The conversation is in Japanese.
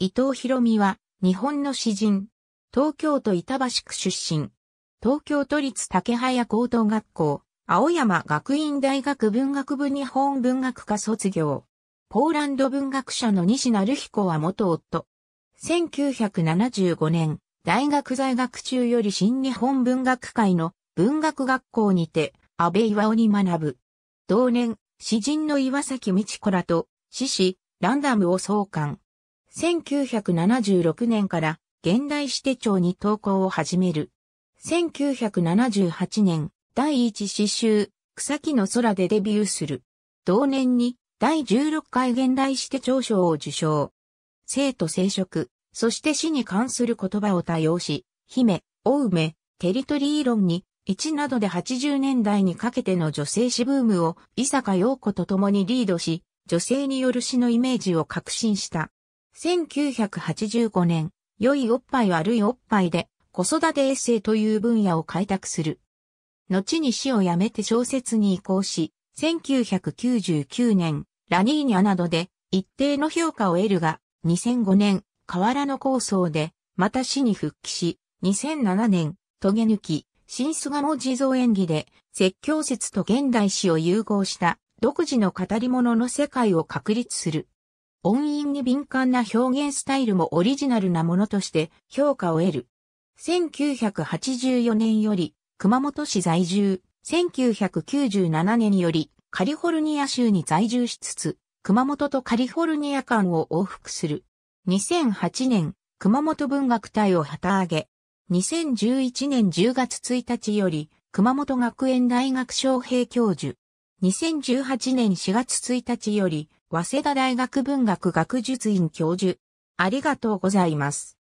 伊藤博美は、日本の詩人。東京都板橋区出身。東京都立竹早高等学校、青山学院大学文学部日本文学科卒業。ポーランド文学者の西成彦は元夫。1975年、大学在学中より新日本文学会の文学学校にて、安倍岩尾に学ぶ。同年、詩人の岩崎道子らと、詩師、ランダムを創刊。1976年から現代史手帳に投稿を始める。1978年、第一詩集、草木の空でデビューする。同年に第16回現代史手帳賞を受賞。生と生殖、そして死に関する言葉を多用し、姫、お梅、テリトリー論に、一などで80年代にかけての女性史ブームを伊坂陽子と共にリードし、女性による詩のイメージを革新した。1985年、良いおっぱい悪いおっぱいで、子育てエッセイという分野を開拓する。後に死を辞めて小説に移行し、1999年、ラニーニャなどで一定の評価を得るが、2005年、河原の構想で、また死に復帰し、2007年、トゲ抜き、新菅も地蔵演技で、説教説と現代史を融合した、独自の語り物の世界を確立する。音韻に敏感な表現スタイルもオリジナルなものとして評価を得る。1984年より熊本市在住、1997年よりカリフォルニア州に在住しつつ、熊本とカリフォルニア間を往復する。2008年、熊本文学隊を旗揚げ。2011年10月1日より、熊本学園大学招聘教授。2018年4月1日より、早稲田大学文学学術院教授。ありがとうございます。